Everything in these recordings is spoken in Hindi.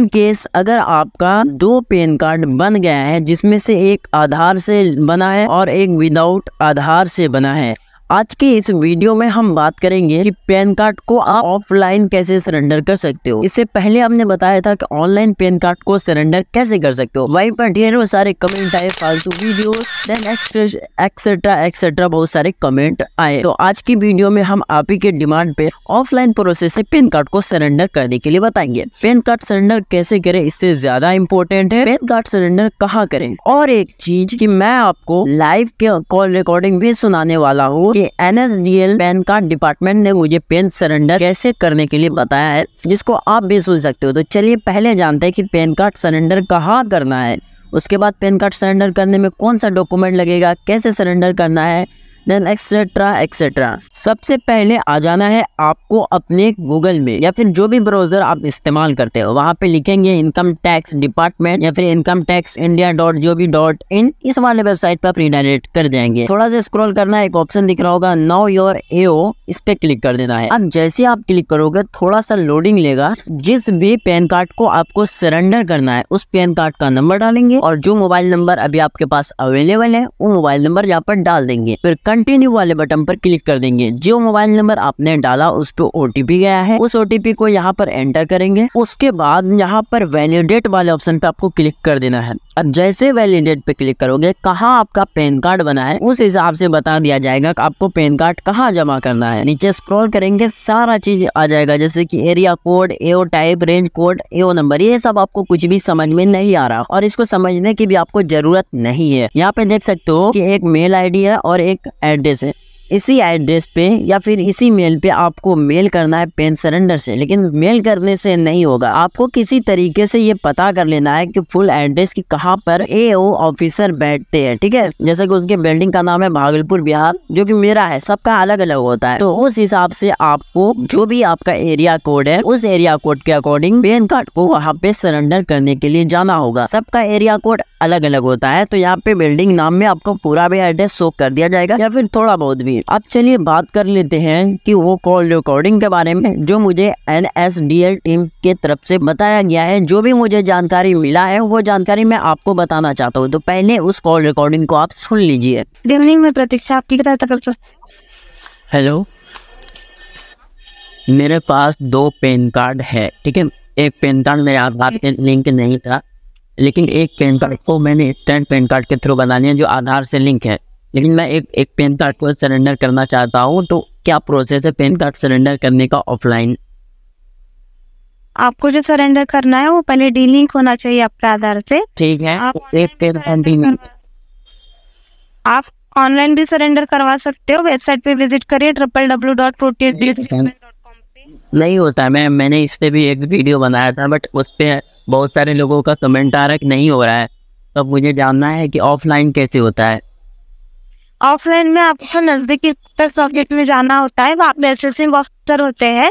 इन केस अगर आपका दो पैन कार्ड बन गया है जिसमें से एक आधार से बना है और एक विदाउट आधार से बना है आज के इस वीडियो में हम बात करेंगे कि पैन कार्ड को आप ऑफलाइन कैसे सरेंडर कर सकते हो इससे पहले हमने बताया था कि ऑनलाइन पैन कार्ड को सरेंडर कैसे कर सकते हो वहीं पर ढेरों सारे कमेंट आए फालतू वीडियो एक्सेट्रा एक्सेट्रा बहुत सारे कमेंट आए तो आज की वीडियो में हम आप ही के डिमांड पे ऑफलाइन प्रोसेस से पैन कार्ड को सरेंडर करने के लिए बताएंगे पैन कार्ड सरेंडर कैसे करे इससे ज्यादा इम्पोर्टेंट है पैन कार्ड सरेंडर कहाँ करें और एक चीज की मैं आपको लाइव के कॉल रिकॉर्डिंग भी सुनाने वाला हूँ कि एनएसडीएल पैन कार्ड डिपार्टमेंट ने मुझे पेन सरेंडर कैसे करने के लिए बताया है जिसको आप भी सुन सकते हो तो चलिए पहले जानते हैं कि पैन कार्ड सरेंडर कहाँ करना है उसके बाद पैन कार्ड सरेंडर करने में कौन सा डॉक्यूमेंट लगेगा कैसे सरेंडर करना है देन एक्सेट्रा एक्सेट्रा सबसे पहले आ जाना है आपको अपने गूगल में या फिर जो भी ब्राउजर आप इस्तेमाल करते हो वहाँ पे लिखेंगे इनकम टैक्स डिपार्टमेंट या फिर इनकम टैक्स इंडिया डॉट जो भी डॉट इन इस वाले वेबसाइट पर रिडायरेक्ट कर देंगे थोड़ा सा स्क्रॉल करना एक ऑप्शन दिख रहा होगा नो योर ओ इस पे क्लिक कर देना है अब जैसे आप क्लिक करोगे थोड़ा सा लोडिंग लेगा जिस भी पैन कार्ड को आपको सरेंडर करना है उस पैन कार्ड का नंबर डालेंगे और जो मोबाइल नंबर अभी आपके पास अवेलेबल है वो मोबाइल नंबर यहाँ पर डाल देंगे फिर कंट कंटिन्यू वाले बटन पर क्लिक कर देंगे जो मोबाइल नंबर आपने डाला उस पर ओ गया है उस ओटीपी को यहाँ पर एंटर करेंगे उसके बाद यहाँ पर वैलिडेट वाले ऑप्शन पे आपको क्लिक कर देना है अब जैसे वैलिडेट पे क्लिक करोगे कहाँ आपका पैन कार्ड बना है उस हिसाब से बता दिया जाएगा कि आपको पैन कार्ड कहाँ जमा करना है नीचे स्क्रॉल करेंगे सारा चीज आ जाएगा जैसे कि area code AO type range code AO number ये सब आपको कुछ भी समझ में नहीं आ रहा और इसको समझने की भी आपको जरूरत नहीं है यहाँ पे देख सकते हो कि एक मेल आई है और एक एड्रेस है इसी एड्रेस पे या फिर इसी मेल पे आपको मेल करना है पेन सरेंडर से लेकिन मेल करने से नहीं होगा आपको किसी तरीके से ये पता कर लेना है कि फुल एड्रेस की कहाँ पर ए ऑफिसर बैठते हैं ठीक है जैसे कि उसके बिल्डिंग का नाम है भागलपुर बिहार जो कि मेरा है सबका अलग अलग होता है तो उस हिसाब से आपको जो भी आपका एरिया कोड है उस एरिया कोड के अकॉर्डिंग पेन कार्ड को वहाँ पे सरेंडर करने के लिए जाना होगा सबका एरिया कोड अलग अलग होता है तो यहाँ पे बिल्डिंग नाम में आपको पूरा भी एड्रेस शो कर दिया जाएगा या फिर थोड़ा बहुत भी चाहिए अब चलिए बात कर लेते हैं कि वो कॉल रिकॉर्डिंग के बारे में जो मुझे N S D L team के तरफ से बताया गया है जो भी मुझे जानकारी मिला है वो जानकारी मैं आपको बताना चाहता हूँ तो पहले उस कॉल रिकॉर्डिंग को आप सुन लीजिए गुड इवनिंग मैं प्रतीक्षा आपकी हेलो मेरे पास दो पेन कार्ड है ठीक है एक पेन कार्ड मेरे आधार के लिंक नहीं था लेकिन एक पैन कार्ड को मैंने स्टैंड पेन कार्ड के थ्रू बना लिया जो आधार से लिंक है लेकिन मैं एक एक पेन कार्ड को सरेंडर करना चाहता हूँ तो क्या प्रोसेस है पेन कार्ड सरेंडर करने का ऑफलाइन आपको जो सरेंडर करना है वो पहले डीलिंग होना चाहिए आपके आधार से ठीक है आप आप ऑनलाइन भी सरेंडर करवा सकते हो वेबसाइट पे विजिट करिए ट्रिपल डब्ल्यू डॉट प्रोटीएस नहीं होता है मैं मैंने इस पर भी एक वीडियो बनाया था बट उस पर बहुत सारे लोगों का कमेंट आ रहा है नहीं हो रहा है तब तो मुझे जानना है कि ऑफलाइन कैसे होता है ऑफलाइन में आपको नजदीकी सब्जेक्ट में जाना होता है वहाँ पे असिस्टेंट ऑफिसर होते हैं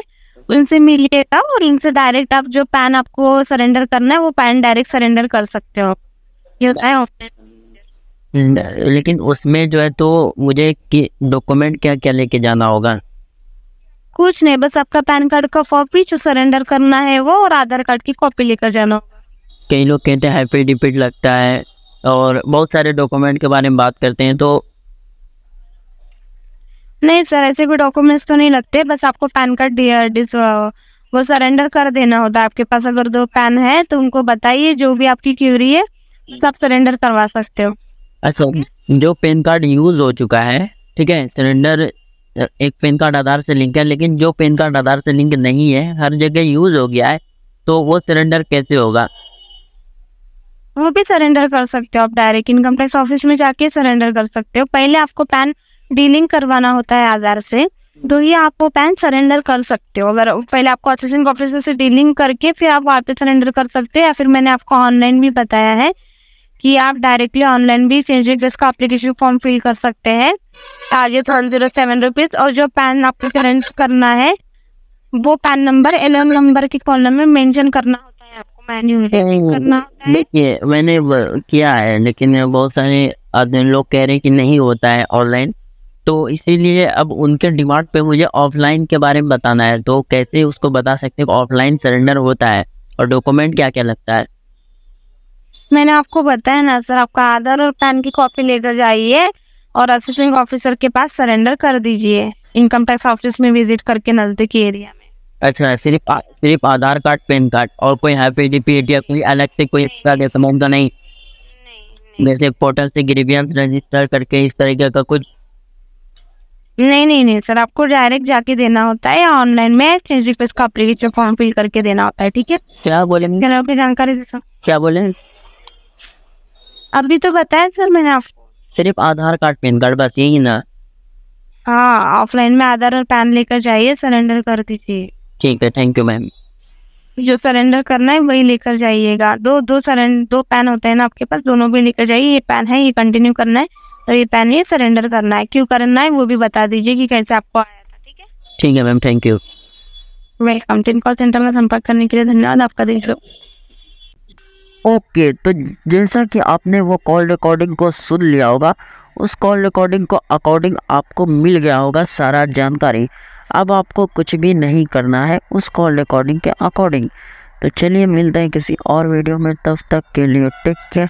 उनसे मिलिए तब और इनसे डायरेक्ट आप जो पैन आपको सरेंडर करना है वो पैन डायरेक्ट सरेंडर कर सकते हो हम्म, लेकिन उसमें जो है तो मुझे डॉक्यूमेंट क्या क्या लेके जाना होगा कुछ नहीं बस आपका पैन कार्ड का कॉपी जो सरेंडर करना है वो और आधार कार्ड की कॉपी लेकर जाना होगा कई लोग कहते हैं हैप्पी डिपिट लगता है और बहुत सारे डॉक्यूमेंट के बारे में बात करते हैं तो नहीं सर ऐसे कोई डॉक्यूमेंट्स तो नहीं लगते बस आपको पैन कार्ड डिस वो सरेंडर कर देना होता है आपके पास अगर दो पैन है तो उनको बताइए जो भी आपकी क्यूरी है सब सरेंडर करवा सकते हो अच्छा जो पैन कार्ड यूज हो चुका है ठीक है सरेंडर एक पैन कार्ड आधार से लिंक है लेकिन जो पैन कार्ड आधार से लिंक नहीं है हर जगह यूज हो गया है तो वो सरेंडर कैसे होगा वो भी सरेंडर कर सकते हो आप डायरेक्ट इनकम टैक्स ऑफिस में जाके सरेंडर कर सकते हो पहले आपको पैन डीलिंग करवाना होता है आधार से तो ये आप वो पैन सरेंडर कर सकते हो अगर पहले आपको असिस्टेंट ऑफिसर से डीलिंग करके फिर आप वहाँ पे सरेंडर कर सकते हैं या फिर मैंने आपको ऑनलाइन भी बताया है कि आप डायरेक्टली ऑनलाइन भी एड्रेस का अप्लीकेशन फॉर्म फिल कर सकते हैं charges one zero seven rupees और जो पैन आपको सरेंडर करना है वो PAN number L M number के कॉलम में मेंशन करना होता है आपको मैन्यू करना देखिए मैंने किया है लेकिन बहुत सारे आदमी लोग कह रहे हैं कि नहीं होता है ऑनलाइन तो इसीलिए अब उनके डिमांड पे मुझे ऑफलाइन के बारे में बताना है तो कैसे उसको बता सकते हैं ऑफलाइन सरेंडर होता है और डॉक्यूमेंट क्या क्या लगता है मैंने आपको बताया ना सर आपका आधार और पैन की कॉपी लेकर जाइए और असिस्टेंट ऑफिसर के पास सरेंडर कर दीजिए इनकम टैक्स ऑफिस में विजिट करके नजदीकी एरिया में अच्छा सिर्फ सिर्फ आधार कार्ड पैन कार्ड और कोई हैप्पी या कोई अलग से कोई एक्स्ट्रा डॉक्यूमेंट का नहीं जैसे पोर्टल से ग्रीवियंस रजिस्टर करके इस तरीके का कुछ नहीं नहीं नहीं सर आपको डायरेक्ट जाके देना होता है या ऑनलाइन में चेंज रिक्वेस्ट का अप्लीकेशन फॉर्म फिल करके देना होता है ठीक है क्या बोले आपकी जानकारी दे सर क्या बोले अभी तो बताया सर मैंने आप सिर्फ आधार कार्ड पैन कार्ड बस यही ना हाँ ऑफलाइन में आधार और पैन लेकर जाइए सरेंडर कर दीजिए ठीक है थैंक यू मैम जो सरेंडर करना है वही लेकर जाइएगा दो दो सरेंडर दो पैन होते हैं ना आपके पास दोनों भी लेकर जाइए ये पैन है ये कंटिन्यू करना है तो ये पेन सरेंडर करना है क्यों करना है वो भी बता दीजिए कि कैसे आपको आया था ठीक है ठीक है ma'am thank you welcome ten call centre में संपर्क करने के लिए धन्यवाद आपका दिन शुभ ओके तो जैसा कि आपने वो कॉल रिकॉर्डिंग को सुन लिया होगा उस कॉल रिकॉर्डिंग को अकॉर्डिंग आपको मिल गया होगा सारा जानकारी अब आपको कुछ भी नहीं करना है उस कॉल रिकॉर्डिंग के अकॉर्डिंग तो चलिए मिलते हैं किसी और वीडियो में तब तक के लिए टेक केयर